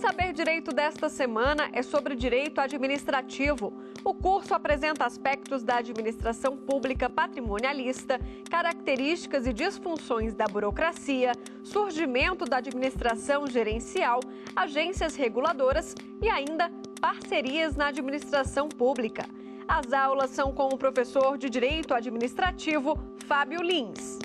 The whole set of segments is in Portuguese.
Saber Direito desta semana é sobre direito administrativo. O curso apresenta aspectos da administração pública patrimonialista, características e disfunções da burocracia, surgimento da administração gerencial, agências reguladoras e ainda parcerias na administração pública. As aulas são com o professor de Direito Administrativo, Fábio Lins.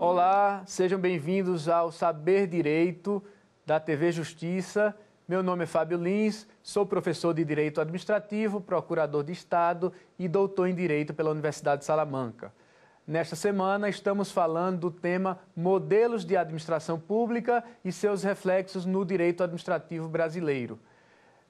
Olá, sejam bem-vindos ao Saber Direito da TV Justiça. Meu nome é Fábio Lins, sou professor de Direito Administrativo, procurador de Estado e doutor em Direito pela Universidade de Salamanca. Nesta semana, estamos falando do tema Modelos de Administração Pública e seus reflexos no direito administrativo brasileiro.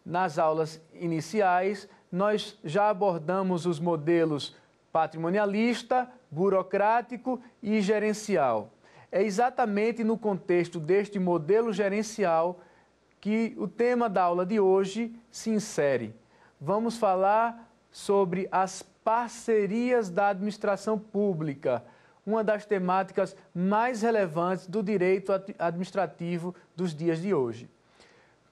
Nas aulas iniciais, nós já abordamos os modelos patrimonialista, burocrático e gerencial. É exatamente no contexto deste modelo gerencial que o tema da aula de hoje se insere. Vamos falar sobre as parcerias da administração pública, uma das temáticas mais relevantes do direito administrativo dos dias de hoje.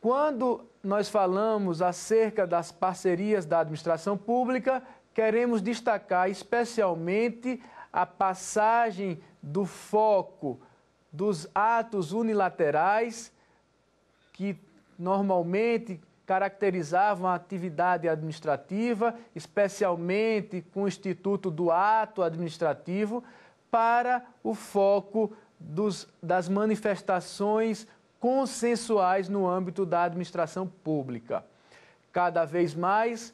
Quando nós falamos acerca das parcerias da administração pública, queremos destacar especialmente a passagem do foco dos atos unilaterais, que normalmente caracterizavam a atividade administrativa, especialmente com o Instituto do Ato Administrativo, para o foco dos, das manifestações consensuais no âmbito da administração pública. Cada vez mais,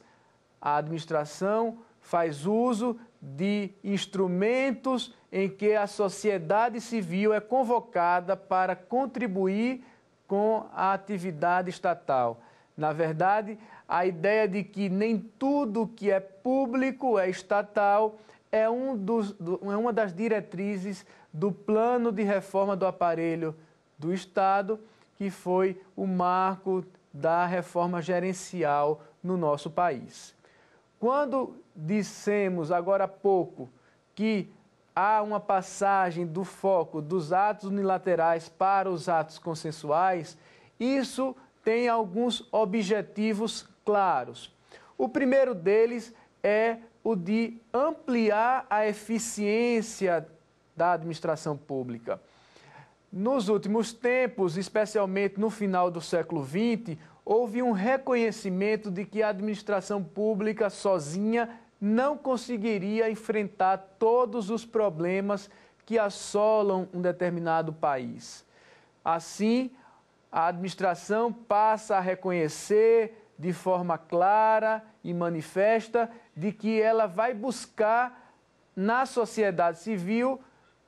a administração faz uso de instrumentos em que a sociedade civil é convocada para contribuir com a atividade estatal. Na verdade, a ideia de que nem tudo que é público é estatal é, um dos, do, é uma das diretrizes do plano de reforma do aparelho do Estado, que foi o marco da reforma gerencial no nosso país. Quando dissemos agora há pouco que há uma passagem do foco dos atos unilaterais para os atos consensuais, isso tem alguns objetivos claros. O primeiro deles é o de ampliar a eficiência da administração pública. Nos últimos tempos, especialmente no final do século XX, houve um reconhecimento de que a administração pública sozinha não conseguiria enfrentar todos os problemas que assolam um determinado país. Assim, a administração passa a reconhecer de forma clara e manifesta de que ela vai buscar na sociedade civil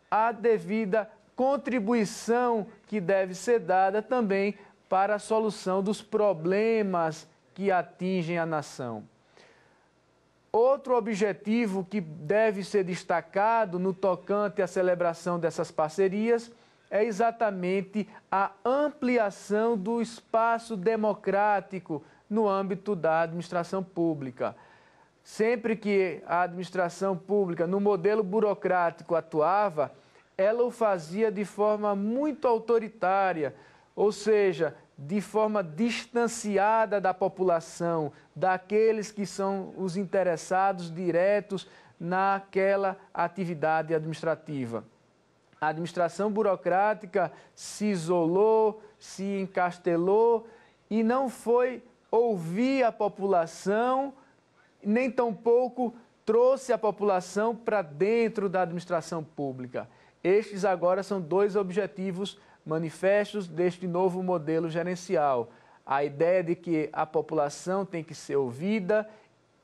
a devida contribuição que deve ser dada também para a solução dos problemas que atingem a nação. Outro objetivo que deve ser destacado no tocante à celebração dessas parcerias é exatamente a ampliação do espaço democrático no âmbito da administração pública. Sempre que a administração pública, no modelo burocrático, atuava, ela o fazia de forma muito autoritária, ou seja, de forma distanciada da população, daqueles que são os interessados diretos naquela atividade administrativa. A administração burocrática se isolou, se encastelou e não foi ouvir a população, nem tampouco trouxe a população para dentro da administração pública. Estes agora são dois objetivos manifestos deste novo modelo gerencial. A ideia de que a população tem que ser ouvida,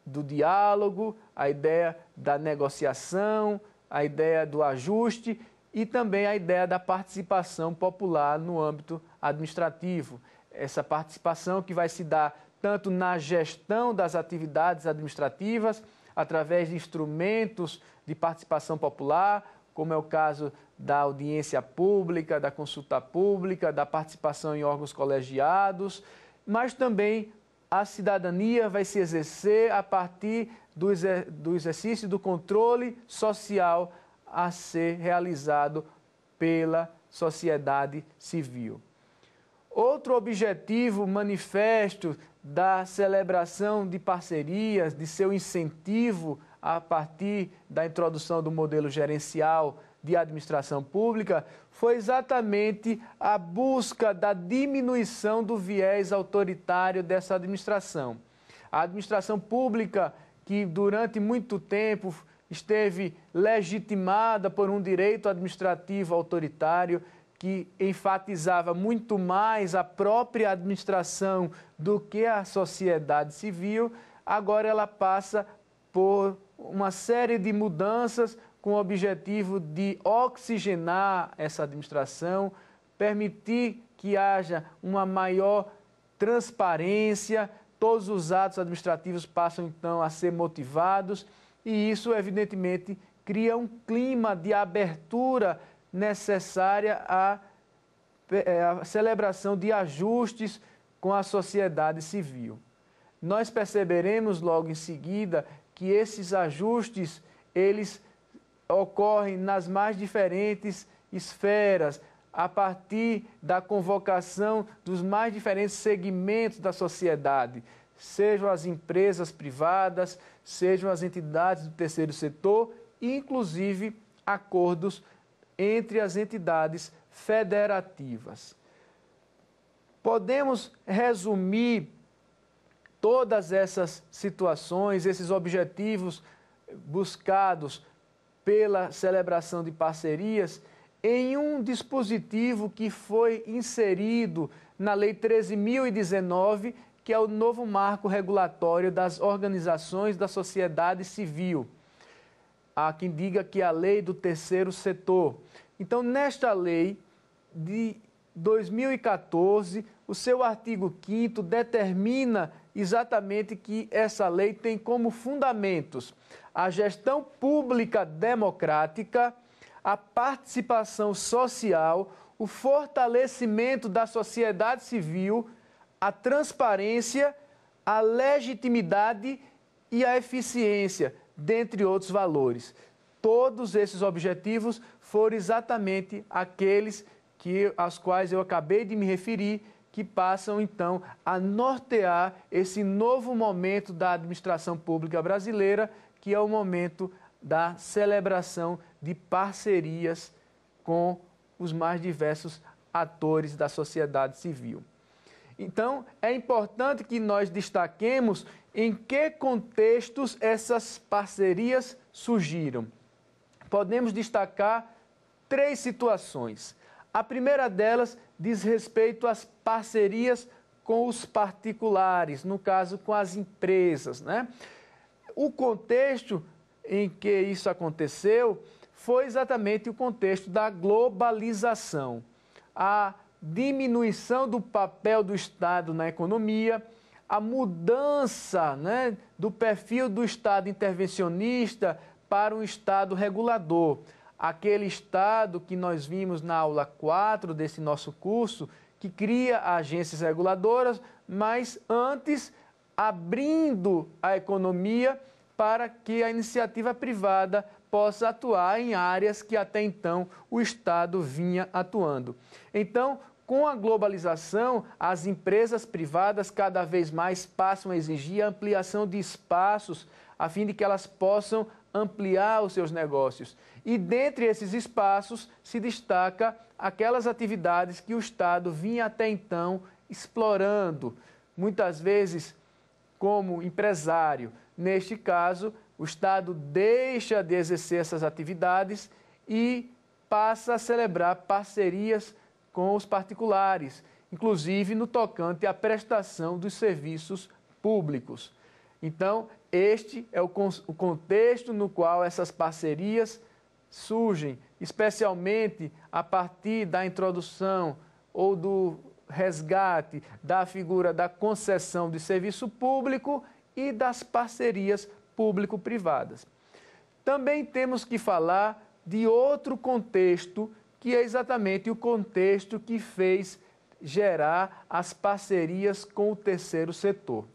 do diálogo, a ideia da negociação, a ideia do ajuste e também a ideia da participação popular no âmbito administrativo. Essa participação que vai se dar tanto na gestão das atividades administrativas, através de instrumentos de participação popular, como é o caso da audiência pública, da consulta pública, da participação em órgãos colegiados, mas também a cidadania vai se exercer a partir do, exer do exercício do controle social a ser realizado pela sociedade civil. Outro objetivo manifesto da celebração de parcerias, de seu incentivo a partir da introdução do modelo gerencial de administração pública foi exatamente a busca da diminuição do viés autoritário dessa administração. A administração pública, que durante muito tempo esteve legitimada por um direito administrativo autoritário, que enfatizava muito mais a própria administração do que a sociedade civil, agora ela passa por uma série de mudanças com o objetivo de oxigenar essa administração, permitir que haja uma maior transparência, todos os atos administrativos passam então a ser motivados, e isso, evidentemente, cria um clima de abertura necessária à, eh, à celebração de ajustes com a sociedade civil. Nós perceberemos logo em seguida que esses ajustes eles ocorrem nas mais diferentes esferas, a partir da convocação dos mais diferentes segmentos da sociedade, sejam as empresas privadas, sejam as entidades do terceiro setor, inclusive acordos entre as entidades federativas. Podemos resumir todas essas situações, esses objetivos buscados pela celebração de parcerias em um dispositivo que foi inserido na Lei 13.019, que é o novo marco regulatório das organizações da sociedade civil. Há quem diga que é a lei do terceiro setor. Então, nesta lei de 2014, o seu artigo 5 determina exatamente que essa lei tem como fundamentos a gestão pública democrática, a participação social, o fortalecimento da sociedade civil, a transparência, a legitimidade e a eficiência, dentre outros valores. Todos esses objetivos foram exatamente aqueles que, aos quais eu acabei de me referir que passam então a nortear esse novo momento da administração pública brasileira, que é o momento da celebração de parcerias com os mais diversos atores da sociedade civil. Então, é importante que nós destaquemos em que contextos essas parcerias surgiram. Podemos destacar três situações. A primeira delas diz respeito às parcerias com os particulares, no caso com as empresas. Né? O contexto em que isso aconteceu foi exatamente o contexto da globalização, a diminuição do papel do Estado na economia, a mudança né, do perfil do Estado intervencionista para um Estado regulador aquele estado que nós vimos na aula 4 desse nosso curso, que cria agências reguladoras, mas antes abrindo a economia para que a iniciativa privada possa atuar em áreas que até então o Estado vinha atuando. Então, com a globalização, as empresas privadas cada vez mais passam a exigir a ampliação de espaços, a fim de que elas possam ampliar os seus negócios. E dentre esses espaços se destaca aquelas atividades que o Estado vinha até então explorando, muitas vezes como empresário. Neste caso, o Estado deixa de exercer essas atividades e passa a celebrar parcerias com os particulares, inclusive no tocante à prestação dos serviços públicos. Então, este é o, o contexto no qual essas parcerias surgem, especialmente a partir da introdução ou do resgate da figura da concessão de serviço público e das parcerias público-privadas. Também temos que falar de outro contexto, que é exatamente o contexto que fez gerar as parcerias com o terceiro setor.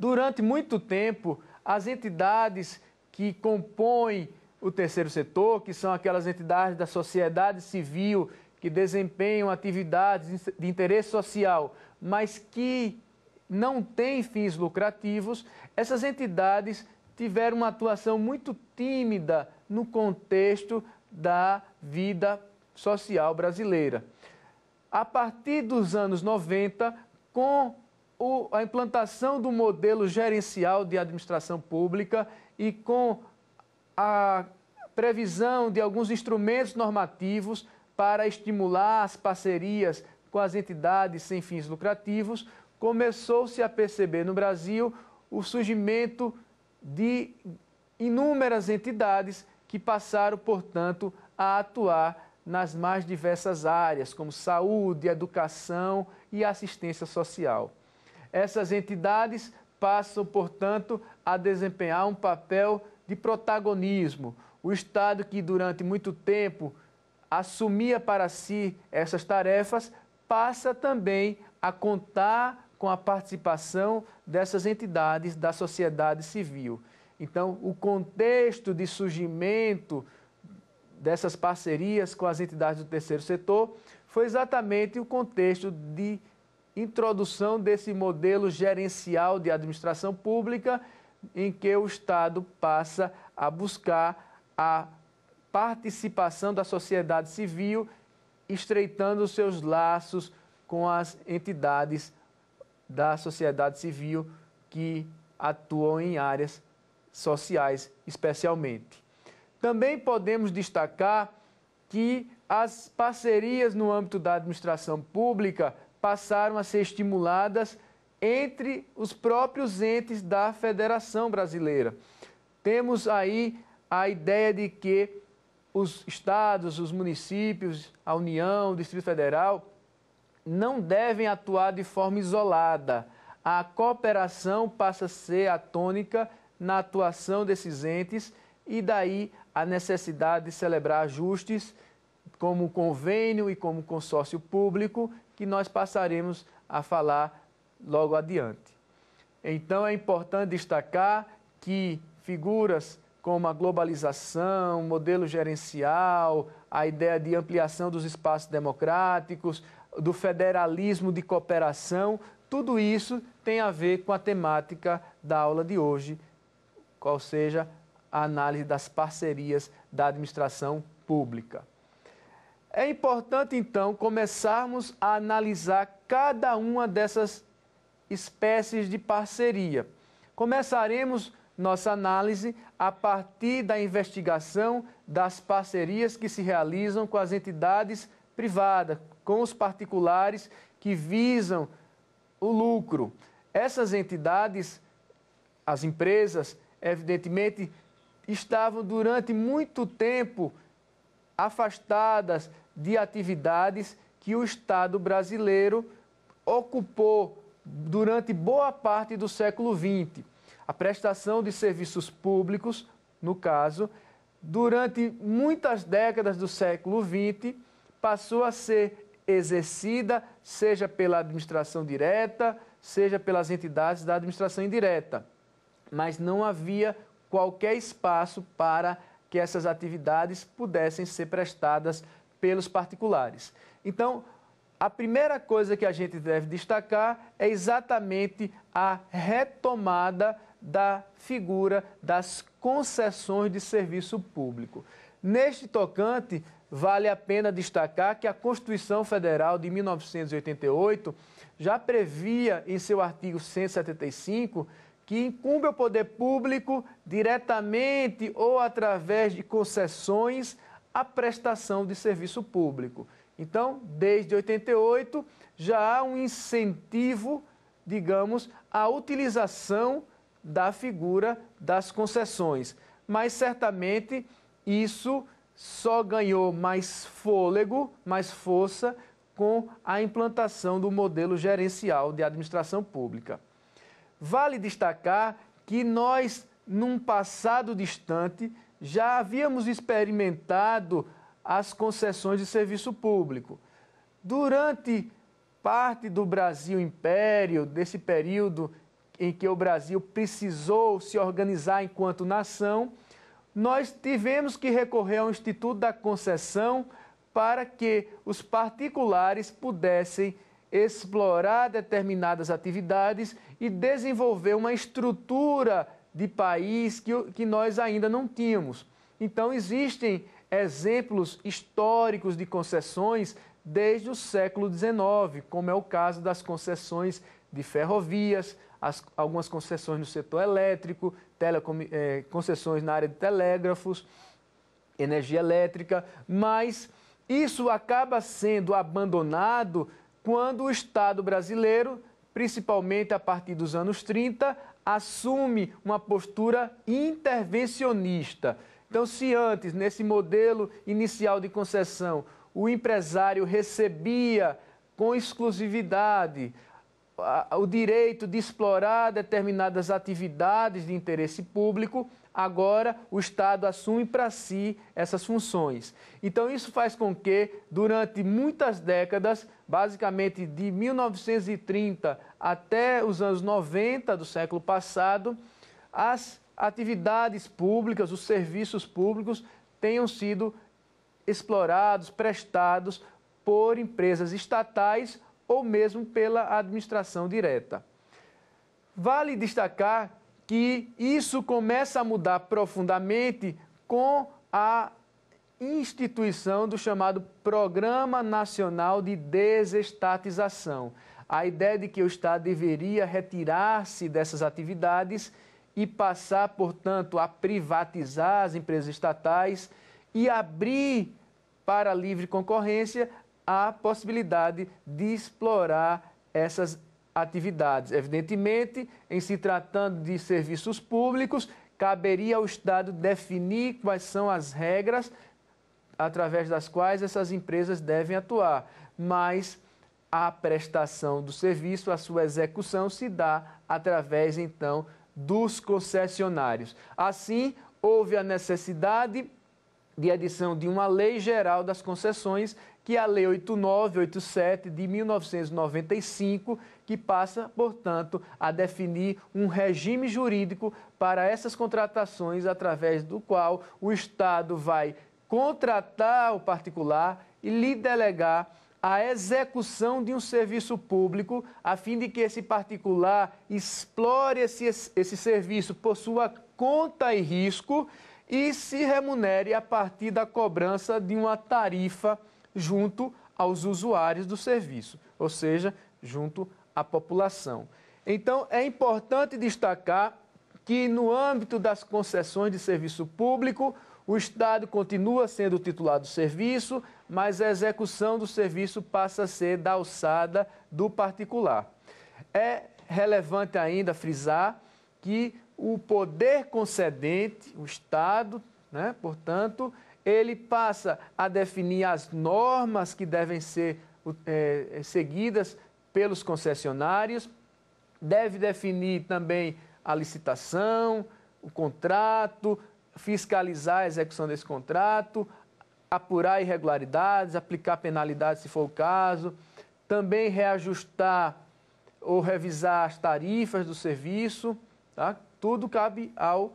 Durante muito tempo, as entidades que compõem o terceiro setor, que são aquelas entidades da sociedade civil que desempenham atividades de interesse social, mas que não têm fins lucrativos, essas entidades tiveram uma atuação muito tímida no contexto da vida social brasileira. A partir dos anos 90, com o, a implantação do modelo gerencial de administração pública e com a previsão de alguns instrumentos normativos para estimular as parcerias com as entidades sem fins lucrativos, começou-se a perceber no Brasil o surgimento de inúmeras entidades que passaram, portanto, a atuar nas mais diversas áreas, como saúde, educação e assistência social. Essas entidades passam, portanto, a desempenhar um papel de protagonismo. O Estado, que durante muito tempo assumia para si essas tarefas, passa também a contar com a participação dessas entidades da sociedade civil. Então, o contexto de surgimento dessas parcerias com as entidades do terceiro setor foi exatamente o contexto de introdução desse modelo gerencial de administração pública, em que o Estado passa a buscar a participação da sociedade civil, estreitando seus laços com as entidades da sociedade civil que atuam em áreas sociais, especialmente. Também podemos destacar que as parcerias no âmbito da administração pública passaram a ser estimuladas entre os próprios entes da Federação Brasileira. Temos aí a ideia de que os estados, os municípios, a União, o Distrito Federal não devem atuar de forma isolada. A cooperação passa a ser a tônica na atuação desses entes e daí a necessidade de celebrar ajustes como convênio e como consórcio público que nós passaremos a falar logo adiante. Então é importante destacar que figuras como a globalização, modelo gerencial, a ideia de ampliação dos espaços democráticos, do federalismo de cooperação, tudo isso tem a ver com a temática da aula de hoje, qual seja a análise das parcerias da administração pública. É importante, então, começarmos a analisar cada uma dessas espécies de parceria. Começaremos nossa análise a partir da investigação das parcerias que se realizam com as entidades privadas, com os particulares que visam o lucro. Essas entidades, as empresas, evidentemente, estavam durante muito tempo afastadas de atividades que o Estado brasileiro ocupou durante boa parte do século XX. A prestação de serviços públicos, no caso, durante muitas décadas do século XX, passou a ser exercida seja pela administração direta, seja pelas entidades da administração indireta. Mas não havia qualquer espaço para que essas atividades pudessem ser prestadas pelos particulares. Então, a primeira coisa que a gente deve destacar é exatamente a retomada da figura das concessões de serviço público. Neste tocante, vale a pena destacar que a Constituição Federal de 1988 já previa em seu artigo 175 que incumbe ao poder público diretamente ou através de concessões a prestação de serviço público. Então, desde 88, já há um incentivo, digamos, à utilização da figura das concessões. Mas certamente isso só ganhou mais fôlego, mais força com a implantação do modelo gerencial de administração pública. Vale destacar que nós, num passado distante, já havíamos experimentado as concessões de serviço público. Durante parte do Brasil Império, desse período em que o Brasil precisou se organizar enquanto nação, nós tivemos que recorrer ao Instituto da Concessão para que os particulares pudessem explorar determinadas atividades e desenvolver uma estrutura de país que, que nós ainda não tínhamos. Então, existem exemplos históricos de concessões desde o século XIX, como é o caso das concessões de ferrovias, as, algumas concessões no setor elétrico, telecom, eh, concessões na área de telégrafos, energia elétrica, mas isso acaba sendo abandonado quando o Estado brasileiro, principalmente a partir dos anos 30, assume uma postura intervencionista. Então, se antes, nesse modelo inicial de concessão, o empresário recebia com exclusividade o direito de explorar determinadas atividades de interesse público, agora o Estado assume para si essas funções. Então, isso faz com que, durante muitas décadas, basicamente de 1930 até os anos 90 do século passado, as atividades públicas, os serviços públicos tenham sido explorados, prestados por empresas estatais ou mesmo pela administração direta. Vale destacar que isso começa a mudar profundamente com a instituição do chamado Programa Nacional de Desestatização. A ideia de que o Estado deveria retirar-se dessas atividades e passar, portanto, a privatizar as empresas estatais e abrir para a livre concorrência a possibilidade de explorar essas atividades. Evidentemente, em se tratando de serviços públicos, caberia ao Estado definir quais são as regras através das quais essas empresas devem atuar, mas a prestação do serviço, a sua execução se dá através então dos concessionários. Assim, houve a necessidade de adição de uma lei geral das concessões, que é a Lei 8987 de 1995, que passa, portanto, a definir um regime jurídico para essas contratações, através do qual o Estado vai contratar o particular e lhe delegar a execução de um serviço público, a fim de que esse particular explore esse, esse serviço por sua conta e risco e se remunere a partir da cobrança de uma tarifa junto aos usuários do serviço, ou seja, junto a população. Então, é importante destacar que, no âmbito das concessões de serviço público, o Estado continua sendo o titular do serviço, mas a execução do serviço passa a ser da alçada do particular. É relevante ainda frisar que o poder concedente, o Estado, né, portanto, ele passa a definir as normas que devem ser é, seguidas pelos concessionários, deve definir também a licitação, o contrato, fiscalizar a execução desse contrato, apurar irregularidades, aplicar penalidades se for o caso, também reajustar ou revisar as tarifas do serviço, tá? tudo cabe ao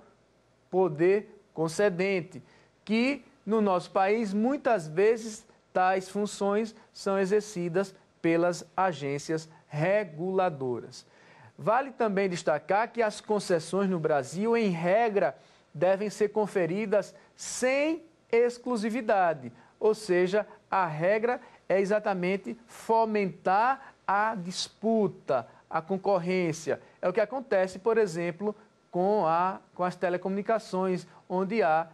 poder concedente, que no nosso país muitas vezes tais funções são exercidas pelas agências reguladoras. Vale também destacar que as concessões no Brasil, em regra, devem ser conferidas sem exclusividade, ou seja, a regra é exatamente fomentar a disputa, a concorrência. É o que acontece, por exemplo, com, a, com as telecomunicações, onde há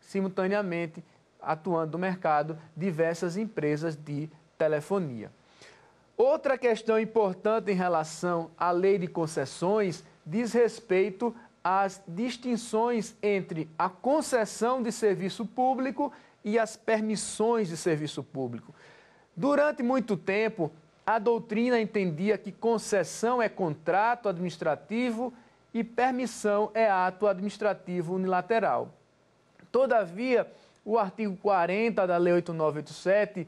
simultaneamente atuando no mercado diversas empresas de telefonia. Outra questão importante em relação à lei de concessões diz respeito às distinções entre a concessão de serviço público e as permissões de serviço público. Durante muito tempo, a doutrina entendia que concessão é contrato administrativo e permissão é ato administrativo unilateral. Todavia, o artigo 40 da Lei 8987,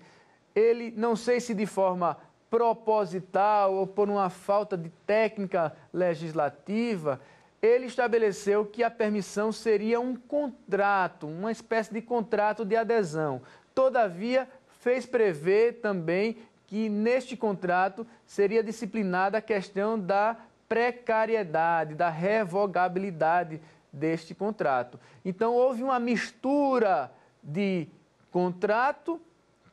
ele não sei se de forma proposital ou por uma falta de técnica legislativa, ele estabeleceu que a permissão seria um contrato, uma espécie de contrato de adesão. Todavia, fez prever também que neste contrato seria disciplinada a questão da precariedade, da revogabilidade deste contrato. Então, houve uma mistura de contrato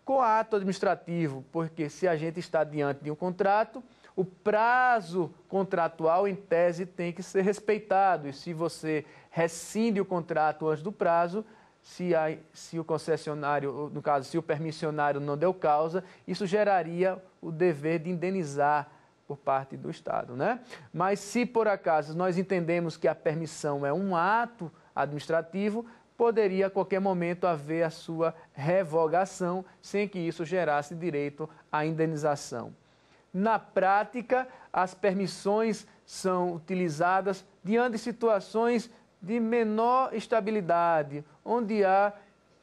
com ato administrativo, porque se a gente está diante de um contrato, o prazo contratual, em tese, tem que ser respeitado. E se você rescinde o contrato antes do prazo, se, a, se, o concessionário, no caso, se o permissionário não deu causa, isso geraria o dever de indenizar por parte do Estado, né? Mas se por acaso nós entendemos que a permissão é um ato administrativo, poderia a qualquer momento haver a sua revogação, sem que isso gerasse direito à indenização. Na prática, as permissões são utilizadas diante de situações de menor estabilidade, onde há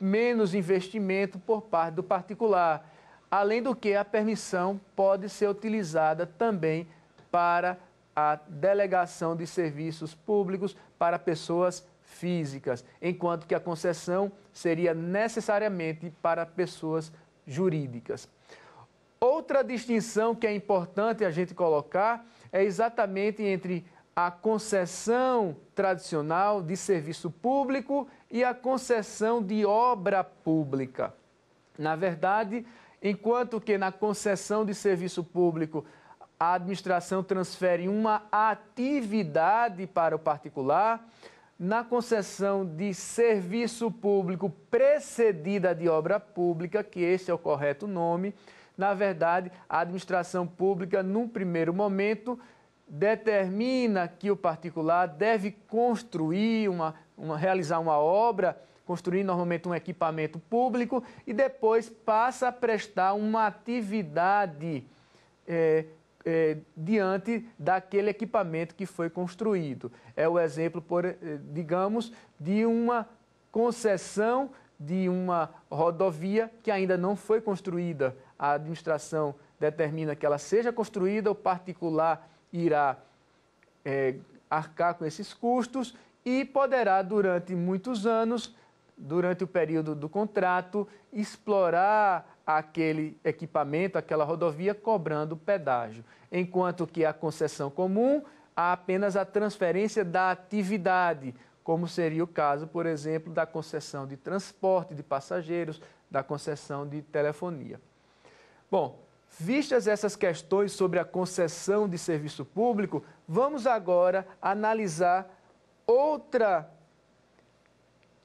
menos investimento por parte do particular. Além do que, a permissão pode ser utilizada também para a delegação de serviços públicos para pessoas físicas, enquanto que a concessão seria necessariamente para pessoas jurídicas. Outra distinção que é importante a gente colocar é exatamente entre a concessão tradicional de serviço público e a concessão de obra pública. Na verdade, enquanto que na concessão de serviço público a administração transfere uma atividade para o particular, na concessão de serviço público precedida de obra pública, que esse é o correto nome, na verdade, a administração pública, num primeiro momento, determina que o particular deve construir, uma, uma, realizar uma obra, construir normalmente um equipamento público e depois passa a prestar uma atividade é, eh, diante daquele equipamento que foi construído. É o exemplo, por, eh, digamos, de uma concessão de uma rodovia que ainda não foi construída. A administração determina que ela seja construída, o particular irá é, arcar com esses custos e poderá, durante muitos anos, durante o período do contrato, explorar aquele equipamento, aquela rodovia, cobrando pedágio. Enquanto que a concessão comum há apenas a transferência da atividade, como seria o caso, por exemplo, da concessão de transporte de passageiros, da concessão de telefonia. Bom, vistas essas questões sobre a concessão de serviço público, vamos agora analisar outra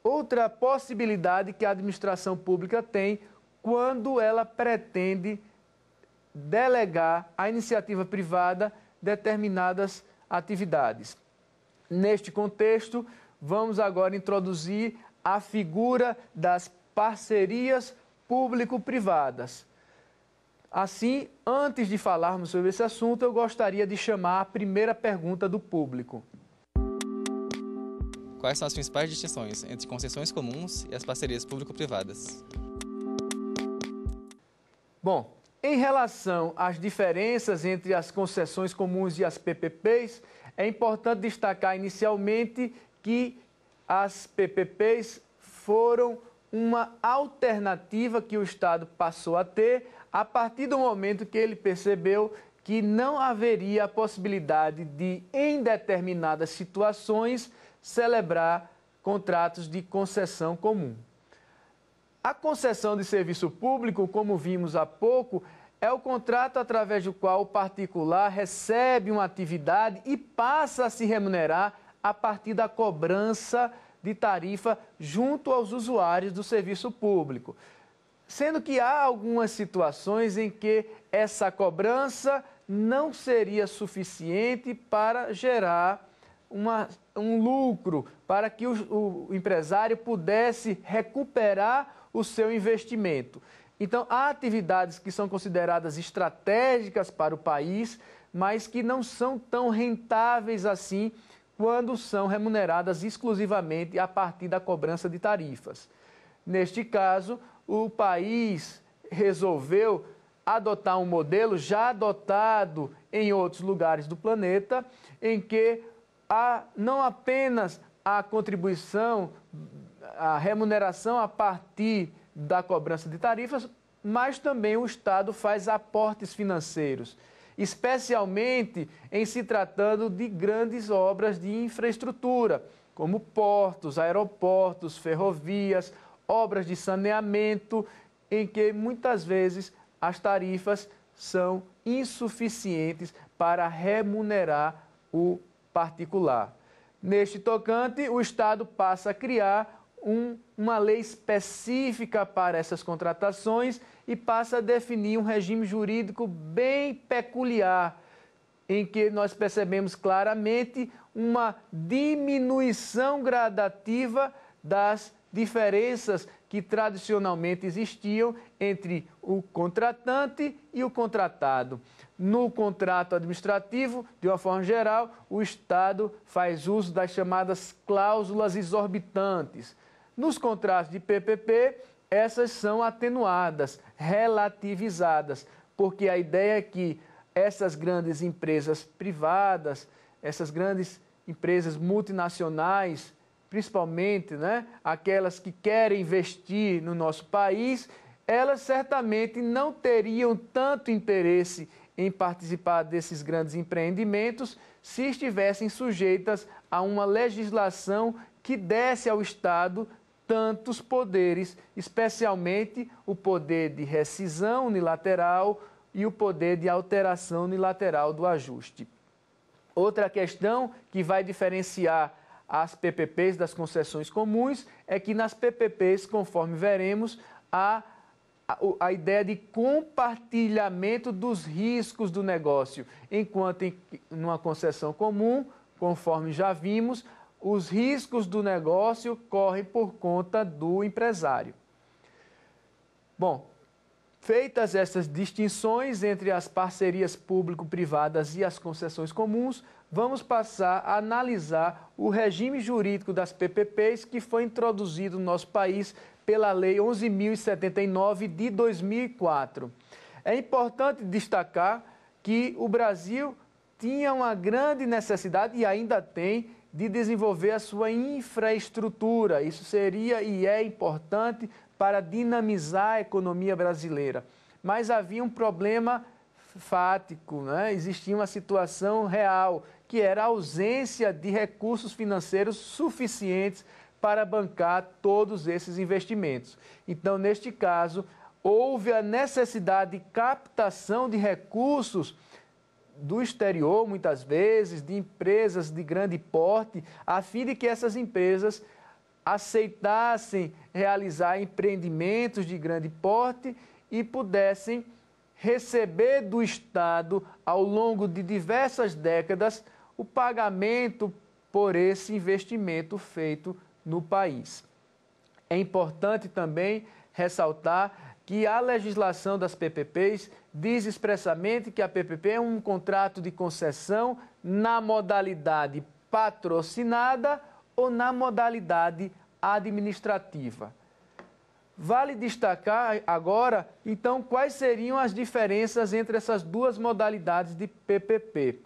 outra possibilidade que a administração pública tem quando ela pretende delegar à iniciativa privada determinadas atividades. Neste contexto, vamos agora introduzir a figura das parcerias público-privadas. Assim, antes de falarmos sobre esse assunto, eu gostaria de chamar a primeira pergunta do público. Quais são as principais distinções entre concessões comuns e as parcerias público-privadas? Bom, em relação às diferenças entre as concessões comuns e as PPPs, é importante destacar inicialmente que as PPPs foram uma alternativa que o Estado passou a ter a partir do momento que ele percebeu que não haveria a possibilidade de, em determinadas situações, celebrar contratos de concessão comum. A concessão de serviço público, como vimos há pouco, é o contrato através do qual o particular recebe uma atividade e passa a se remunerar a partir da cobrança de tarifa junto aos usuários do serviço público. Sendo que há algumas situações em que essa cobrança não seria suficiente para gerar uma, um lucro, para que o, o empresário pudesse recuperar o seu investimento. Então, há atividades que são consideradas estratégicas para o país, mas que não são tão rentáveis assim quando são remuneradas exclusivamente a partir da cobrança de tarifas. Neste caso, o país resolveu adotar um modelo já adotado em outros lugares do planeta, em que há não apenas a contribuição a remuneração a partir da cobrança de tarifas, mas também o Estado faz aportes financeiros, especialmente em se tratando de grandes obras de infraestrutura, como portos, aeroportos, ferrovias, obras de saneamento, em que muitas vezes as tarifas são insuficientes para remunerar o particular. Neste tocante, o Estado passa a criar um, uma lei específica para essas contratações e passa a definir um regime jurídico bem peculiar, em que nós percebemos claramente uma diminuição gradativa das diferenças que tradicionalmente existiam entre o contratante e o contratado. No contrato administrativo, de uma forma geral, o Estado faz uso das chamadas cláusulas exorbitantes. Nos contratos de PPP, essas são atenuadas, relativizadas, porque a ideia é que essas grandes empresas privadas, essas grandes empresas multinacionais, principalmente né, aquelas que querem investir no nosso país, elas certamente não teriam tanto interesse em participar desses grandes empreendimentos se estivessem sujeitas a uma legislação que desse ao Estado tantos poderes, especialmente o poder de rescisão unilateral e o poder de alteração unilateral do ajuste. Outra questão que vai diferenciar as PPPs das concessões comuns é que nas PPPs, conforme veremos, há a, ideia de compartilhamento dos riscos do negócio, enquanto em uma concessão comum, conforme já vimos, os riscos do negócio correm por conta do empresário. Bom, feitas essas distinções entre as parcerias público-privadas e as concessões comuns, vamos passar a analisar o regime jurídico das PPPs que foi introduzido no nosso país pela Lei 11.079 de 2004. É importante destacar que o Brasil tinha uma grande necessidade e ainda tem de desenvolver a sua infraestrutura. Isso seria e é importante para dinamizar a economia brasileira. Mas havia um problema fático, né? existia uma situação real, que era a ausência de recursos financeiros suficientes para bancar todos esses investimentos. Então, neste caso, houve a necessidade de captação de recursos do exterior, muitas vezes, de empresas de grande porte, a fim de que essas empresas aceitassem realizar empreendimentos de grande porte e pudessem receber do Estado, ao longo de diversas décadas, o pagamento por esse investimento feito no país. É importante também ressaltar que a legislação das PPPs diz expressamente que a PPP é um contrato de concessão na modalidade patrocinada ou na modalidade administrativa. Vale destacar agora, então, quais seriam as diferenças entre essas duas modalidades de PPP.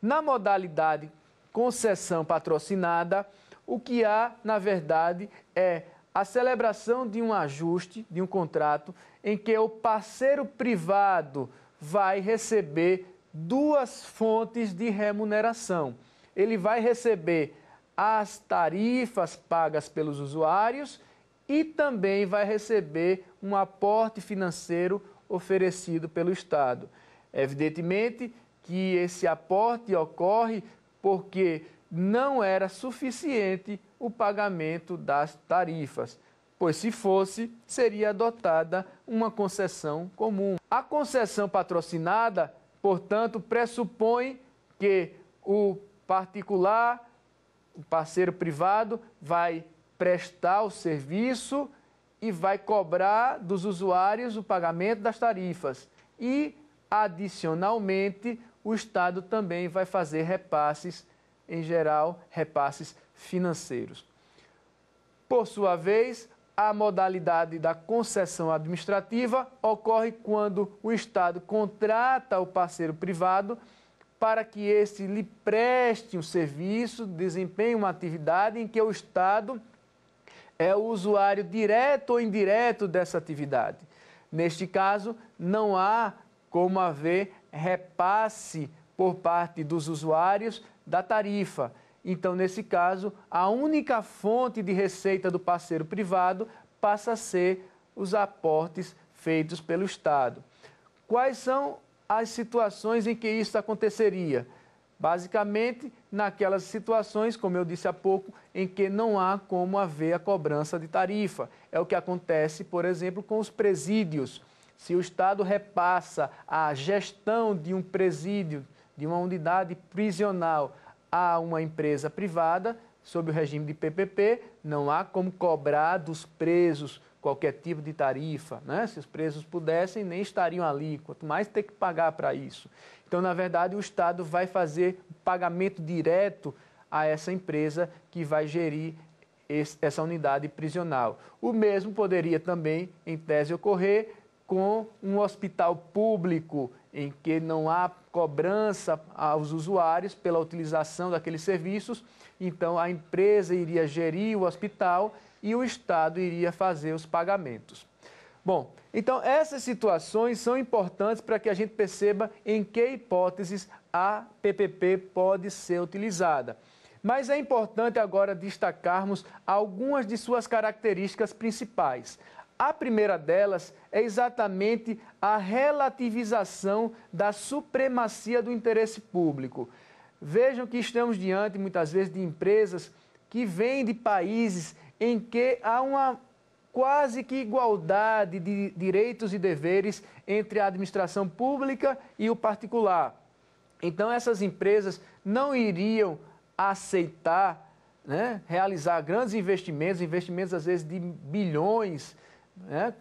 Na modalidade concessão patrocinada, o que há, na verdade, é a celebração de um ajuste, de um contrato, em que o parceiro privado vai receber duas fontes de remuneração. Ele vai receber as tarifas pagas pelos usuários e também vai receber um aporte financeiro oferecido pelo Estado. Evidentemente que esse aporte ocorre porque não era suficiente o pagamento das tarifas, pois se fosse, seria adotada uma concessão comum. A concessão patrocinada, portanto, pressupõe que o particular, o parceiro privado, vai prestar o serviço e vai cobrar dos usuários o pagamento das tarifas. E, adicionalmente, o Estado também vai fazer repasses, em geral, repasses financeiros. Por sua vez, a modalidade da concessão administrativa ocorre quando o Estado contrata o parceiro privado para que este lhe preste um serviço, desempenhe uma atividade em que o Estado é o usuário direto ou indireto dessa atividade. Neste caso, não há como haver repasse por parte dos usuários da tarifa então, nesse caso, a única fonte de receita do parceiro privado passa a ser os aportes feitos pelo Estado. Quais são as situações em que isso aconteceria? Basicamente, naquelas situações, como eu disse há pouco, em que não há como haver a cobrança de tarifa. É o que acontece, por exemplo, com os presídios. Se o Estado repassa a gestão de um presídio, de uma unidade prisional, a uma empresa privada, sob o regime de PPP, não há como cobrar dos presos qualquer tipo de tarifa. Né? Se os presos pudessem, nem estariam ali, quanto mais ter que pagar para isso. Então, na verdade, o Estado vai fazer pagamento direto a essa empresa que vai gerir esse, essa unidade prisional. O mesmo poderia também, em tese, ocorrer com um hospital público em que não há cobrança aos usuários pela utilização daqueles serviços, então a empresa iria gerir o hospital e o Estado iria fazer os pagamentos. Bom, então essas situações são importantes para que a gente perceba em que hipóteses a PPP pode ser utilizada. Mas é importante agora destacarmos algumas de suas características principais. A primeira delas é exatamente a relativização da supremacia do interesse público. Vejam que estamos diante, muitas vezes, de empresas que vêm de países em que há uma quase que igualdade de direitos e deveres entre a administração pública e o particular. Então, essas empresas não iriam aceitar né, realizar grandes investimentos, investimentos às vezes de bilhões né?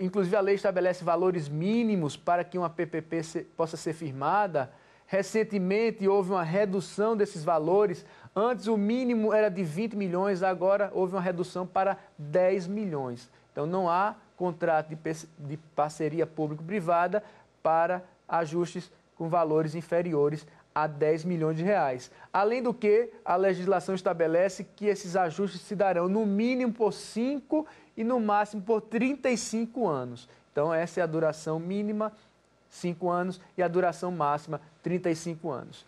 Inclusive, a lei estabelece valores mínimos para que uma PPP se, possa ser firmada. Recentemente, houve uma redução desses valores. Antes, o mínimo era de 20 milhões, agora houve uma redução para 10 milhões. Então, não há contrato de, de parceria público-privada para ajustes com valores inferiores a 10 milhões de reais. Além do que, a legislação estabelece que esses ajustes se darão no mínimo por 5 e no máximo por 35 anos. Então, essa é a duração mínima, 5 anos, e a duração máxima, 35 anos.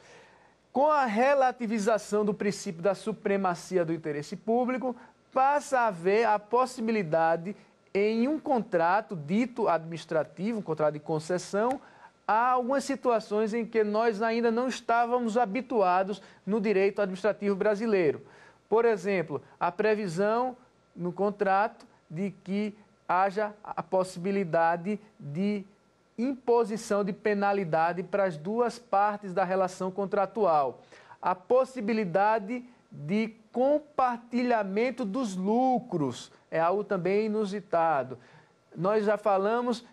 Com a relativização do princípio da supremacia do interesse público, passa a haver a possibilidade, em um contrato dito administrativo, um contrato de concessão, há algumas situações em que nós ainda não estávamos habituados no direito administrativo brasileiro. Por exemplo, a previsão no contrato de que haja a possibilidade de imposição de penalidade para as duas partes da relação contratual, a possibilidade de compartilhamento dos lucros, é algo também inusitado. Nós já falamos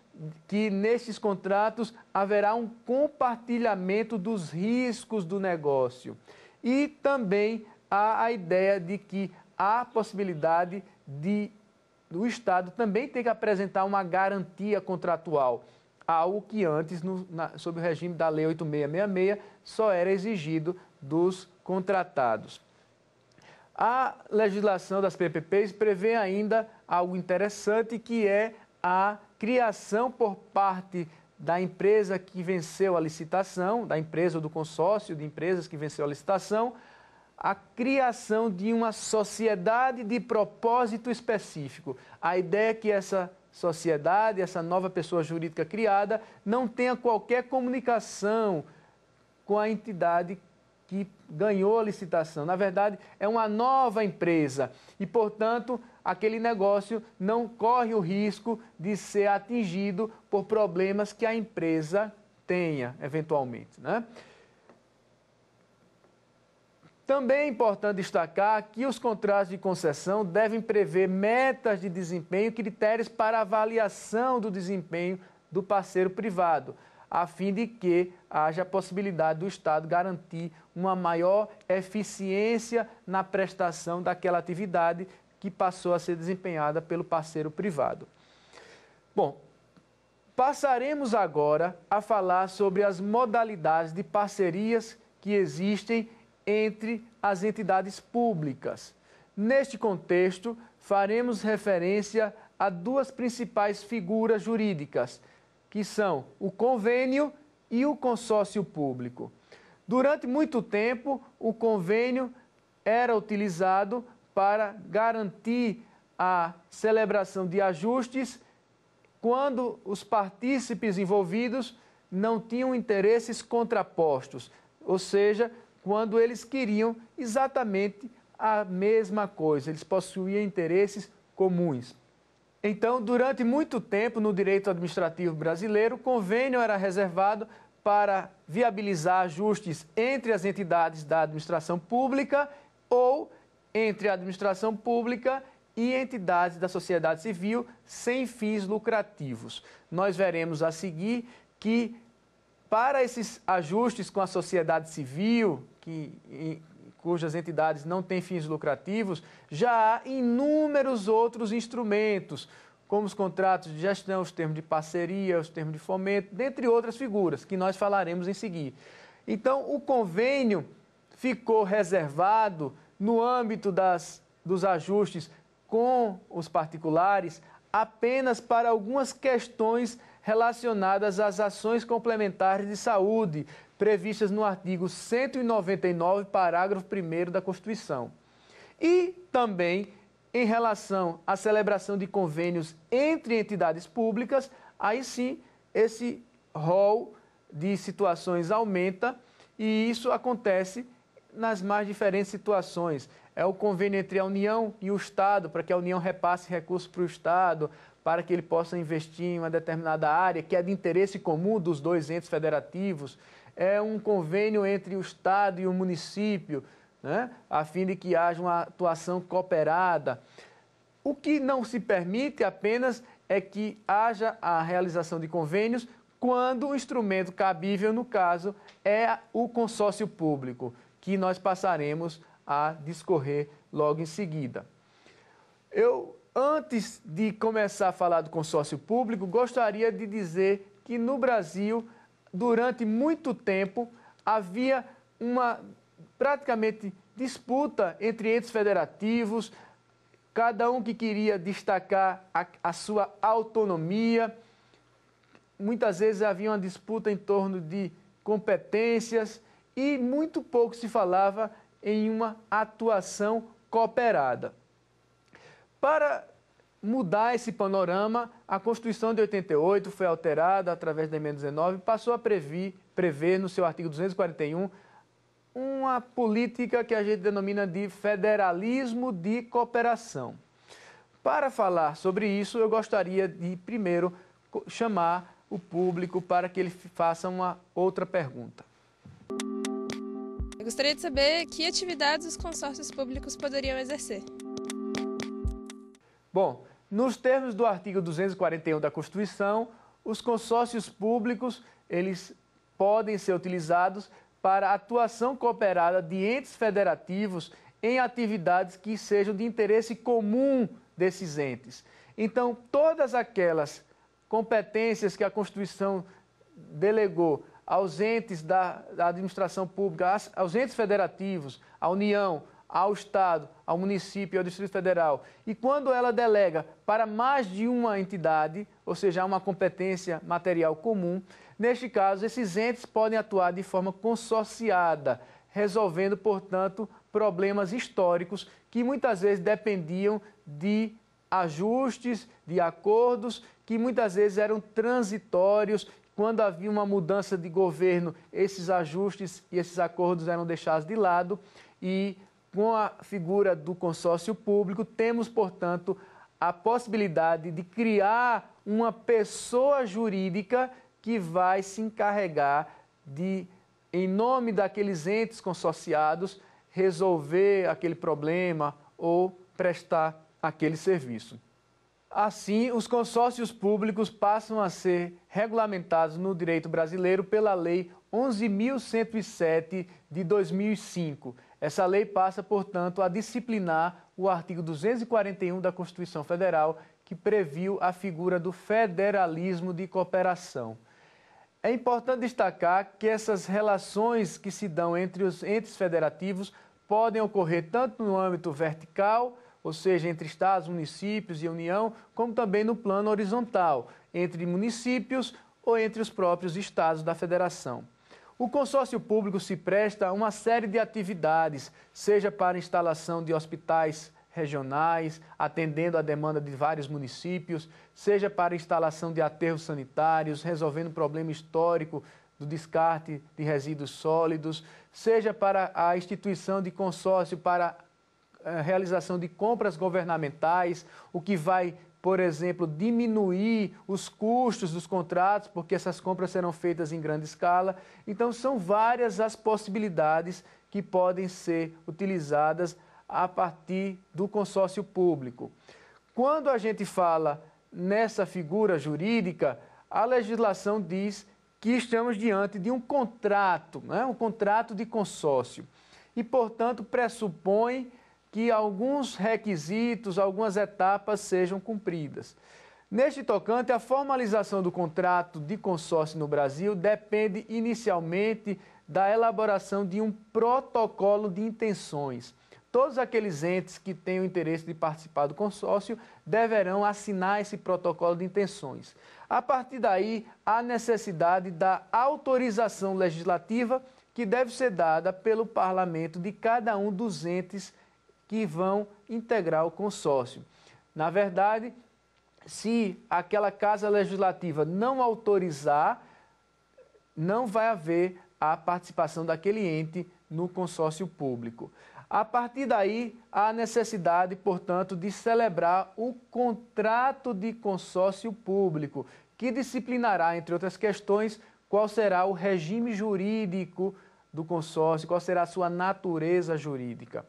que nesses contratos haverá um compartilhamento dos riscos do negócio. E também há a ideia de que há possibilidade de o Estado também tem que apresentar uma garantia contratual, algo que antes, no, na, sob o regime da Lei 8666, só era exigido dos contratados. A legislação das PPPs prevê ainda algo interessante, que é a criação por parte da empresa que venceu a licitação, da empresa ou do consórcio de empresas que venceu a licitação, a criação de uma sociedade de propósito específico. A ideia é que essa sociedade, essa nova pessoa jurídica criada, não tenha qualquer comunicação com a entidade que ganhou a licitação. Na verdade, é uma nova empresa e, portanto, aquele negócio não corre o risco de ser atingido por problemas que a empresa tenha, eventualmente. Né? Também é importante destacar que os contratos de concessão devem prever metas de desempenho critérios para avaliação do desempenho do parceiro privado, a fim de que haja a possibilidade do Estado garantir uma maior eficiência na prestação daquela atividade que passou a ser desempenhada pelo parceiro privado. Bom, passaremos agora a falar sobre as modalidades de parcerias que existem entre as entidades públicas. Neste contexto, faremos referência a duas principais figuras jurídicas, que são o convênio e o consórcio público. Durante muito tempo, o convênio era utilizado para garantir a celebração de ajustes quando os partícipes envolvidos não tinham interesses contrapostos, ou seja, quando eles queriam exatamente a mesma coisa, eles possuíam interesses comuns. Então, durante muito tempo no direito administrativo brasileiro, convênio era reservado para viabilizar ajustes entre as entidades da administração pública ou entre a administração pública e entidades da sociedade civil sem fins lucrativos. Nós veremos a seguir que para esses ajustes com a sociedade civil, que, e, cujas entidades não têm fins lucrativos, já há inúmeros outros instrumentos, como os contratos de gestão, os termos de parceria, os termos de fomento, dentre outras figuras, que nós falaremos em seguir. Então, o convênio ficou reservado no âmbito das, dos ajustes com os particulares apenas para algumas questões relacionadas às ações complementares de saúde, previstas no artigo 199, parágrafo 1 da Constituição. E também em relação à celebração de convênios entre entidades públicas, aí sim esse rol de situações aumenta e isso acontece nas mais diferentes situações é o convênio entre a União e o Estado, para que a União repasse recursos para o Estado, para que ele possa investir em uma determinada área que é de interesse comum dos dois entes federativos. É um convênio entre o Estado e o município, né, a fim de que haja uma atuação cooperada. O que não se permite apenas é que haja a realização de convênios quando o instrumento cabível, no caso, é o consórcio público, que nós passaremos a discorrer logo em seguida. Eu, antes de começar a falar do consórcio público, gostaria de dizer que no Brasil, durante muito tempo, havia uma praticamente disputa entre entes federativos, cada um que queria destacar a, a sua autonomia. Muitas vezes havia uma disputa em torno de competências e muito pouco se falava em uma atuação cooperada. Para mudar esse panorama, a Constituição de 88 foi alterada através da emenda 19 e passou a prever, prever no seu artigo 241 uma política que a gente denomina de federalismo de cooperação. Para falar sobre isso, eu gostaria de primeiro chamar o público para que ele faça uma outra pergunta. Eu gostaria de saber que atividades os consórcios públicos poderiam exercer. Bom, nos termos do artigo 241 da Constituição, os consórcios públicos, eles podem ser utilizados para atuação cooperada de entes federativos em atividades que sejam de interesse comum desses entes. Então, todas aquelas competências que a Constituição delegou aos entes da, da administração pública, aos entes federativos, à União, ao Estado, ao município, ao Distrito Federal. E quando ela delega para mais de uma entidade, ou seja, uma competência material comum, neste caso, esses entes podem atuar de forma consorciada, resolvendo, portanto, problemas históricos que muitas vezes dependiam de ajustes, de acordos que muitas vezes eram transitórios quando havia uma mudança de governo, esses ajustes e esses acordos eram deixados de lado e com a figura do consórcio público, temos, portanto, a possibilidade de criar uma pessoa jurídica que vai se encarregar de, em nome daqueles entes consorciados, resolver aquele problema ou prestar aquele serviço. Assim, os consórcios públicos passam a ser regulamentados no direito brasileiro pela Lei 11.107 de 2005. Essa lei passa, portanto, a disciplinar o artigo 241 da Constituição Federal, que previu a figura do federalismo de cooperação. É importante destacar que essas relações que se dão entre os entes federativos podem ocorrer tanto no âmbito vertical ou seja, entre estados, municípios e União, como também no plano horizontal, entre municípios ou entre os próprios estados da federação. O consórcio público se presta a uma série de atividades, seja para instalação de hospitais regionais, atendendo à demanda de vários municípios, seja para instalação de aterros sanitários, resolvendo o problema histórico do descarte de resíduos sólidos, seja para a instituição de consórcio para eh, realização de compras governamentais, o que vai por exemplo, diminuir os custos dos contratos, porque essas compras serão feitas em grande escala. Então, são várias as possibilidades que podem ser utilizadas a partir do consórcio público. Quando a gente fala nessa figura jurídica, a legislação diz que estamos diante de um contrato, né? um contrato de consórcio. E, portanto, pressupõe que alguns requisitos, algumas etapas sejam cumpridas. Neste tocante, a formalização do contrato de consórcio no Brasil depende inicialmente da elaboração de um protocolo de intenções. Todos aqueles entes que têm o interesse de participar do consórcio deverão assinar esse protocolo de intenções. A partir daí, há necessidade da autorização legislativa que deve ser dada pelo parlamento de cada um dos entes que vão integrar o consórcio. Na verdade, se aquela casa legislativa não autorizar, não vai haver a participação daquele ente no consórcio público. A partir daí, há necessidade, portanto, de celebrar o contrato de consórcio público, que disciplinará, entre outras questões, qual será o regime jurídico do consórcio, qual será a sua natureza jurídica.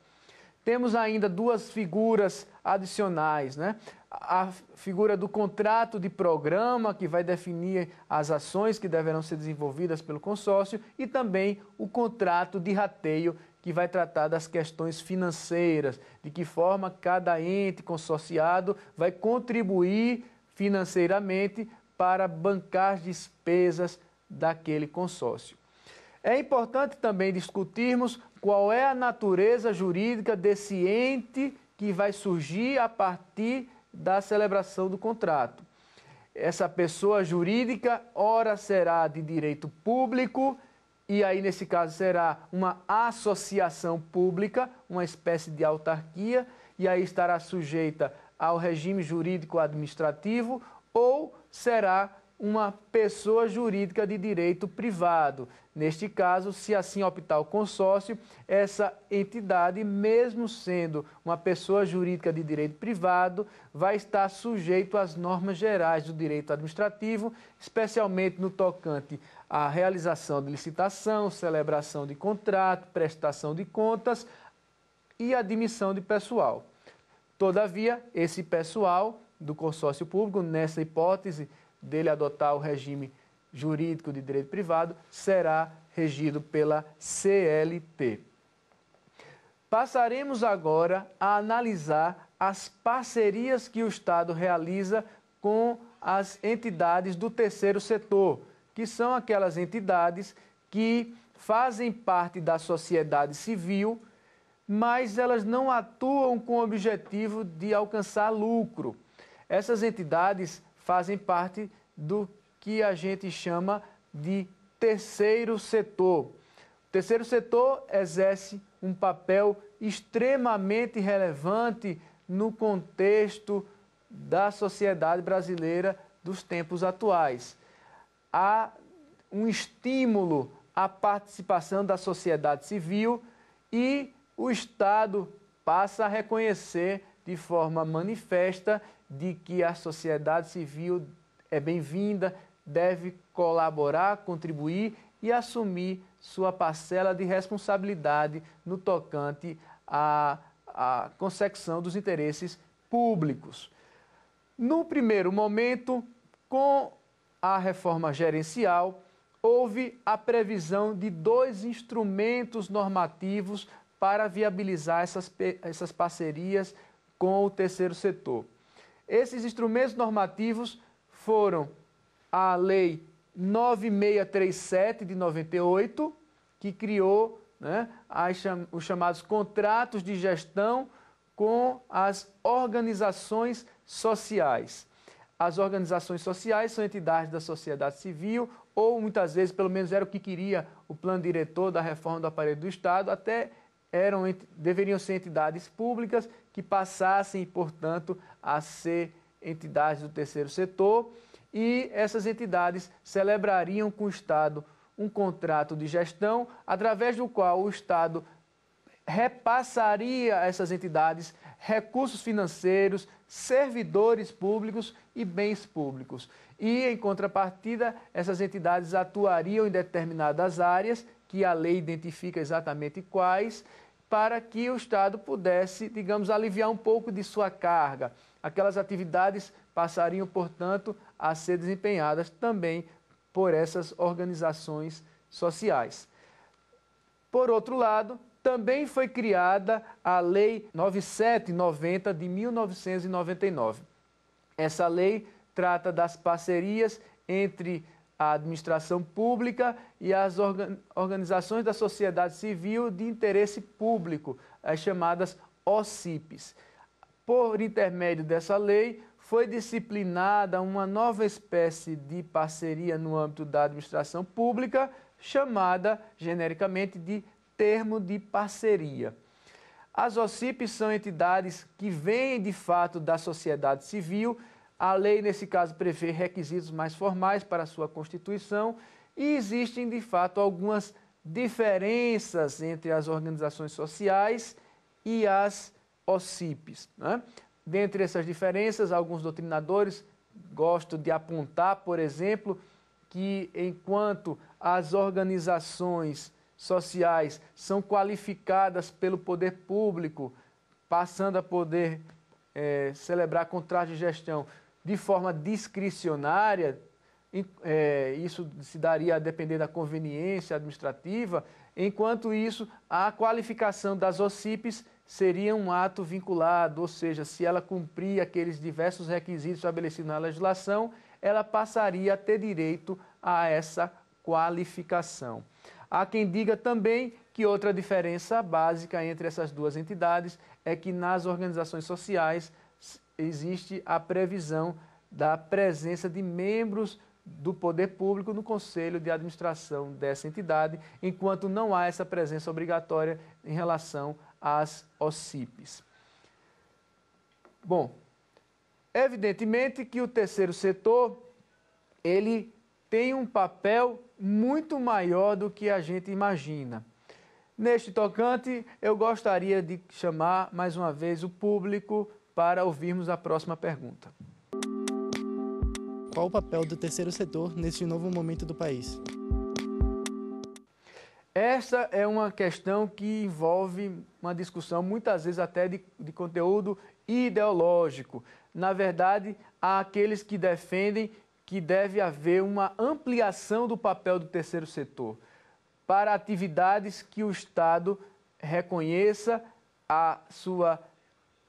Temos ainda duas figuras adicionais, né? A figura do contrato de programa, que vai definir as ações que deverão ser desenvolvidas pelo consórcio, e também o contrato de rateio, que vai tratar das questões financeiras, de que forma cada ente consorciado vai contribuir financeiramente para bancar despesas daquele consórcio. É importante também discutirmos qual é a natureza jurídica desse ente que vai surgir a partir da celebração do contrato. Essa pessoa jurídica, ora será de direito público, e aí nesse caso será uma associação pública, uma espécie de autarquia, e aí estará sujeita ao regime jurídico administrativo, ou será uma pessoa jurídica de direito privado, Neste caso, se assim optar o consórcio, essa entidade, mesmo sendo uma pessoa jurídica de direito privado, vai estar sujeito às normas gerais do direito administrativo, especialmente no tocante à realização de licitação, celebração de contrato, prestação de contas e admissão de pessoal. Todavia, esse pessoal do consórcio público, nessa hipótese dele adotar o regime jurídico de direito privado será regido pela CLT. Passaremos agora a analisar as parcerias que o Estado realiza com as entidades do terceiro setor, que são aquelas entidades que fazem parte da sociedade civil, mas elas não atuam com o objetivo de alcançar lucro. Essas entidades fazem parte do que a gente chama de terceiro setor. O terceiro setor exerce um papel extremamente relevante no contexto da sociedade brasileira dos tempos atuais. Há um estímulo à participação da sociedade civil e o Estado passa a reconhecer de forma manifesta de que a sociedade civil é bem-vinda, deve colaborar, contribuir e assumir sua parcela de responsabilidade no tocante à, à consecução dos interesses públicos. No primeiro momento, com a reforma gerencial, houve a previsão de dois instrumentos normativos para viabilizar essas, essas parcerias com o terceiro setor. Esses instrumentos normativos foram a Lei 9637 de 98, que criou né, as, os chamados contratos de gestão com as organizações sociais. As organizações sociais são entidades da sociedade civil, ou muitas vezes, pelo menos era o que queria o plano diretor da reforma do aparelho do Estado, até eram, deveriam ser entidades públicas que passassem, portanto, a ser entidades do terceiro setor e essas entidades celebrariam com o Estado um contrato de gestão através do qual o Estado repassaria a essas entidades recursos financeiros, servidores públicos e bens públicos. E, em contrapartida, essas entidades atuariam em determinadas áreas, que a lei identifica exatamente quais, para que o Estado pudesse, digamos, aliviar um pouco de sua carga aquelas atividades passariam, portanto, a ser desempenhadas também por essas organizações sociais. Por outro lado, também foi criada a Lei 9790 de 1999. Essa lei trata das parcerias entre a administração pública e as organizações da sociedade civil de interesse público, as chamadas OCIPs. Por intermédio dessa lei, foi disciplinada uma nova espécie de parceria no âmbito da administração pública, chamada genericamente de termo de parceria. As OCPs são entidades que vêm de fato da sociedade civil. A lei, nesse caso, prevê requisitos mais formais para sua constituição e existem de fato algumas diferenças entre as organizações sociais e as OCPs. Né? Dentre essas diferenças, alguns doutrinadores gostam de apontar, por exemplo, que enquanto as organizações sociais são qualificadas pelo poder público, passando a poder é, celebrar contratos de gestão de forma discricionária, é, isso se daria a depender da conveniência administrativa, Enquanto isso, a qualificação das OCIPs seria um ato vinculado, ou seja, se ela cumprir aqueles diversos requisitos estabelecidos na legislação, ela passaria a ter direito a essa qualificação. Há quem diga também que outra diferença básica entre essas duas entidades é que nas organizações sociais existe a previsão da presença de membros do poder público no conselho de administração dessa entidade, enquanto não há essa presença obrigatória em relação às OCIPs. Bom, evidentemente que o terceiro setor ele tem um papel muito maior do que a gente imagina. Neste tocante, eu gostaria de chamar mais uma vez o público para ouvirmos a próxima pergunta qual o papel do terceiro setor neste novo momento do país? Essa é uma questão que envolve uma discussão, muitas vezes até de, de conteúdo ideológico. Na verdade, há aqueles que defendem que deve haver uma ampliação do papel do terceiro setor para atividades que o Estado reconheça a sua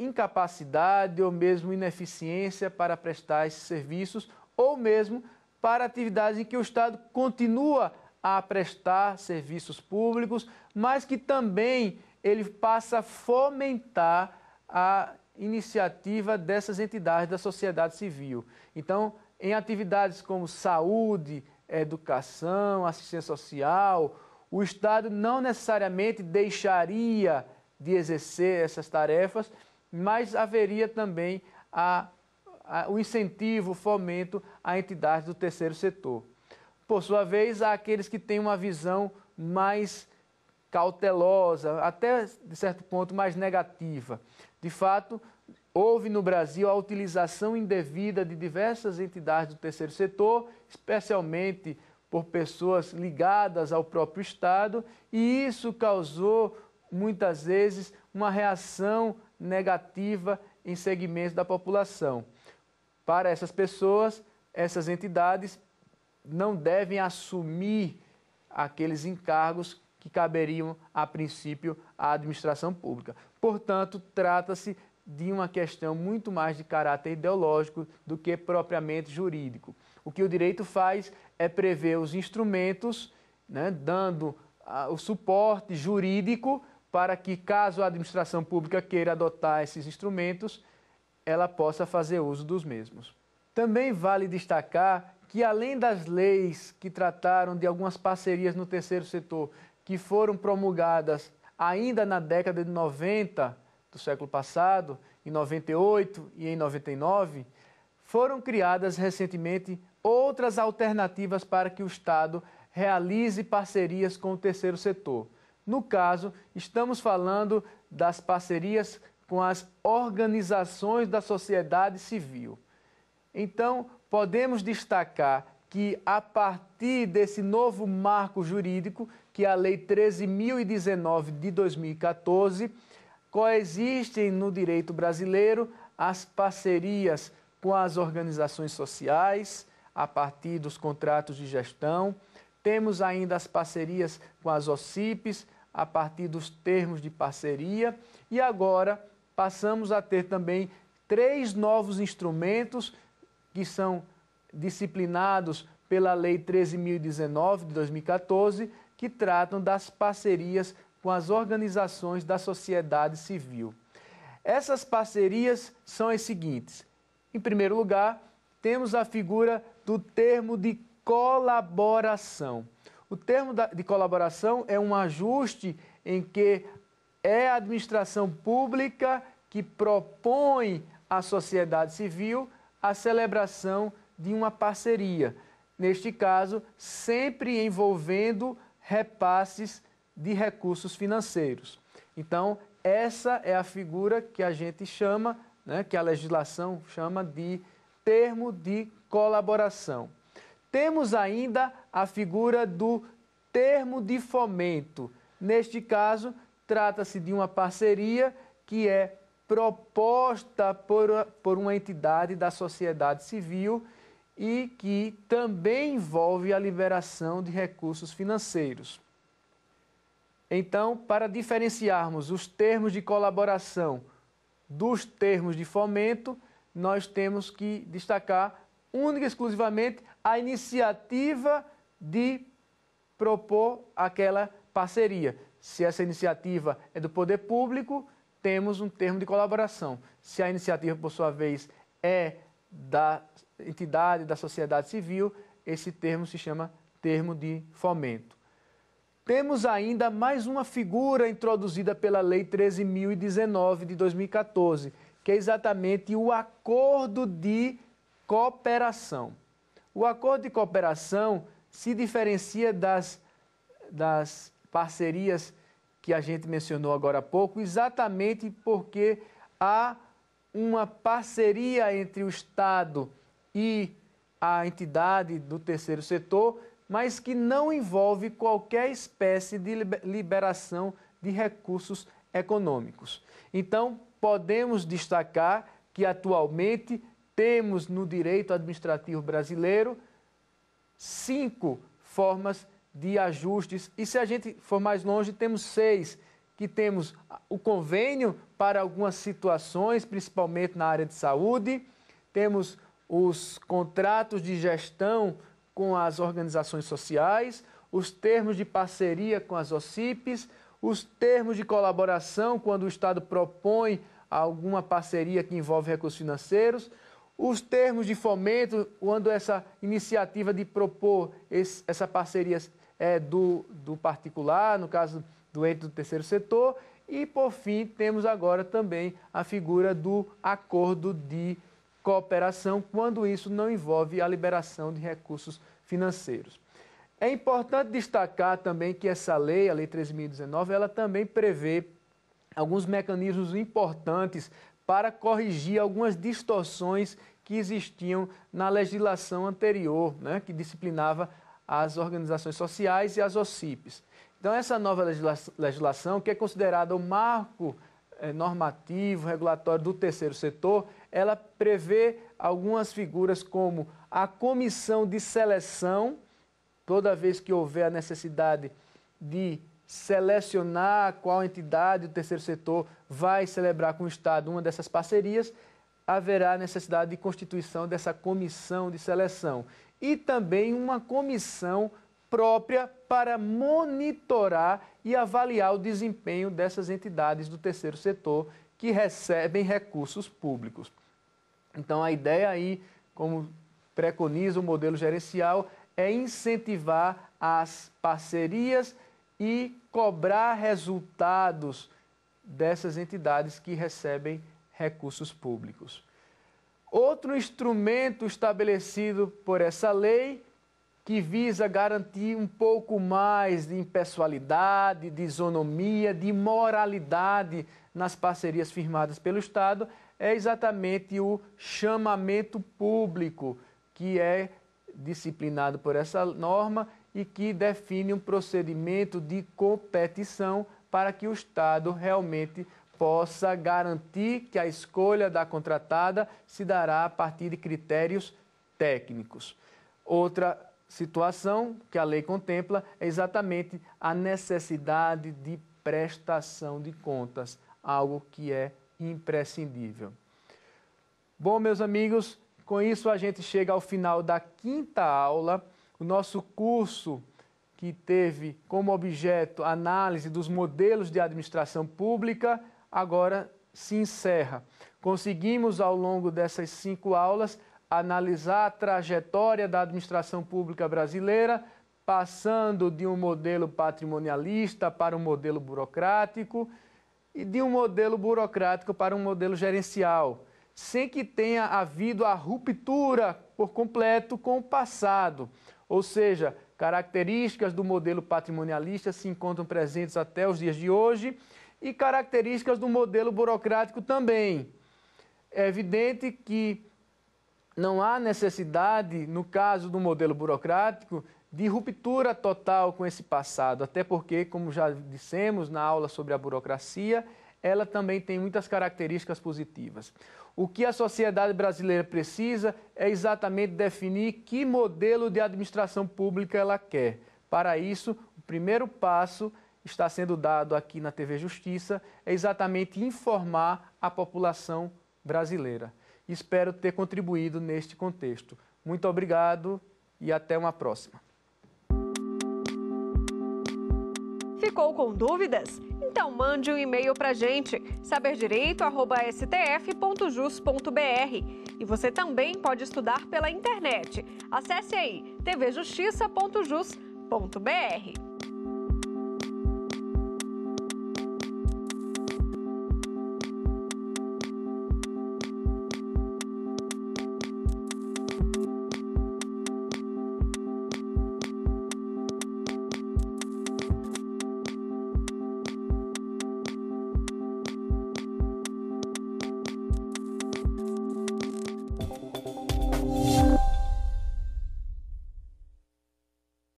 incapacidade ou mesmo ineficiência para prestar esses serviços ou mesmo para atividades em que o Estado continua a prestar serviços públicos, mas que também ele passa a fomentar a iniciativa dessas entidades da sociedade civil. Então, em atividades como saúde, educação, assistência social, o Estado não necessariamente deixaria de exercer essas tarefas, mas haveria também a o incentivo, o fomento a entidades do terceiro setor. Por sua vez, há aqueles que têm uma visão mais cautelosa, até de certo ponto mais negativa. De fato, houve no Brasil a utilização indevida de diversas entidades do terceiro setor, especialmente por pessoas ligadas ao próprio Estado, e isso causou muitas vezes uma reação negativa em segmentos da população. Para essas pessoas, essas entidades não devem assumir aqueles encargos que caberiam, a princípio, à administração pública. Portanto, trata-se de uma questão muito mais de caráter ideológico do que propriamente jurídico. O que o direito faz é prever os instrumentos, né, dando o suporte jurídico para que, caso a administração pública queira adotar esses instrumentos, ela possa fazer uso dos mesmos. Também vale destacar que, além das leis que trataram de algumas parcerias no terceiro setor que foram promulgadas ainda na década de 90 do século passado, em 98 e em 99, foram criadas recentemente outras alternativas para que o Estado realize parcerias com o terceiro setor. No caso, estamos falando das parcerias com as organizações da sociedade civil. Então, podemos destacar que, a partir desse novo marco jurídico, que é a Lei 13.019 de 2014, coexistem no direito brasileiro as parcerias com as organizações sociais, a partir dos contratos de gestão. Temos ainda as parcerias com as OCPs, a partir dos termos de parceria. E agora, passamos a ter também três novos instrumentos que são disciplinados pela Lei 13.019 de 2014, que tratam das parcerias com as organizações da sociedade civil. Essas parcerias são as seguintes: em primeiro lugar, temos a figura do termo de colaboração. O termo de colaboração é um ajuste em que é a administração pública que propõe à sociedade civil a celebração de uma parceria, neste caso, sempre envolvendo repasses de recursos financeiros. Então, essa é a figura que a gente chama, né, que a legislação chama de termo de colaboração. Temos ainda a figura do termo de fomento. Neste caso, Trata-se de uma parceria que é proposta por, por uma entidade da sociedade civil e que também envolve a liberação de recursos financeiros. Então, para diferenciarmos os termos de colaboração dos termos de fomento, nós temos que destacar única e exclusivamente a iniciativa de propor aquela parceria. Se essa iniciativa é do poder público, temos um termo de colaboração. Se a iniciativa, por sua vez, é da entidade, da sociedade civil, esse termo se chama termo de fomento. Temos ainda mais uma figura introduzida pela Lei 13.019 de 2014, que é exatamente o acordo de cooperação. O acordo de cooperação se diferencia das, das parcerias que a gente mencionou agora há pouco, exatamente porque há uma parceria entre o Estado e a entidade do terceiro setor, mas que não envolve qualquer espécie de liberação de recursos econômicos. Então, podemos destacar que atualmente temos no direito administrativo brasileiro cinco formas de ajustes. E se a gente for mais longe, temos seis, que temos o convênio para algumas situações, principalmente na área de saúde, temos os contratos de gestão com as organizações sociais, os termos de parceria com as OCIPs, os termos de colaboração quando o Estado propõe alguma parceria que envolve recursos financeiros, os termos de fomento quando essa iniciativa de propor esse, essa parceria é, do, do particular, no caso do ente do terceiro setor, e, por fim, temos agora também a figura do acordo de cooperação, quando isso não envolve a liberação de recursos financeiros. É importante destacar também que essa lei, a Lei 13.019, ela também prevê alguns mecanismos importantes para corrigir algumas distorções que existiam na legislação anterior, né, que disciplinava as organizações sociais e as OCIPs. Então, essa nova legislação, que é considerada o marco eh, normativo, regulatório do terceiro setor, ela prevê algumas figuras como a comissão de seleção, toda vez que houver a necessidade de selecionar qual entidade do terceiro setor vai celebrar com o Estado uma dessas parcerias, haverá necessidade de constituição dessa comissão de seleção e também uma comissão própria para monitorar e avaliar o desempenho dessas entidades do terceiro setor que recebem recursos públicos. Então, a ideia aí, como preconiza o modelo gerencial, é incentivar as parcerias e cobrar resultados dessas entidades que recebem recursos públicos. Outro instrumento estabelecido por essa lei que visa garantir um pouco mais de impessoalidade, de isonomia, de moralidade nas parcerias firmadas pelo Estado é exatamente o chamamento público, que é disciplinado por essa norma e que define um procedimento de competição para que o Estado realmente possa garantir que a escolha da contratada se dará a partir de critérios técnicos. Outra situação que a lei contempla é exatamente a necessidade de prestação de contas, algo que é imprescindível. Bom, meus amigos, com isso a gente chega ao final da quinta aula, o nosso curso que teve como objeto análise dos modelos de administração pública agora se encerra. Conseguimos, ao longo dessas cinco aulas, analisar a trajetória da administração pública brasileira, passando de um modelo patrimonialista para um modelo burocrático e de um modelo burocrático para um modelo gerencial, sem que tenha havido a ruptura por completo com o passado. Ou seja, características do modelo patrimonialista se encontram presentes até os dias de hoje e características do modelo burocrático também. É evidente que não há necessidade, no caso do modelo burocrático, de ruptura total com esse passado, até porque, como já dissemos na aula sobre a burocracia, ela também tem muitas características positivas. O que a sociedade brasileira precisa é exatamente definir que modelo de administração pública ela quer. Para isso, o primeiro passo é está sendo dado aqui na TV Justiça é exatamente informar a população brasileira. Espero ter contribuído neste contexto. Muito obrigado e até uma próxima. Ficou com dúvidas? Então mande um e-mail para gente, saberdireito@stf.jus.br. E você também pode estudar pela internet. Acesse aí tvjustiça.jus.br.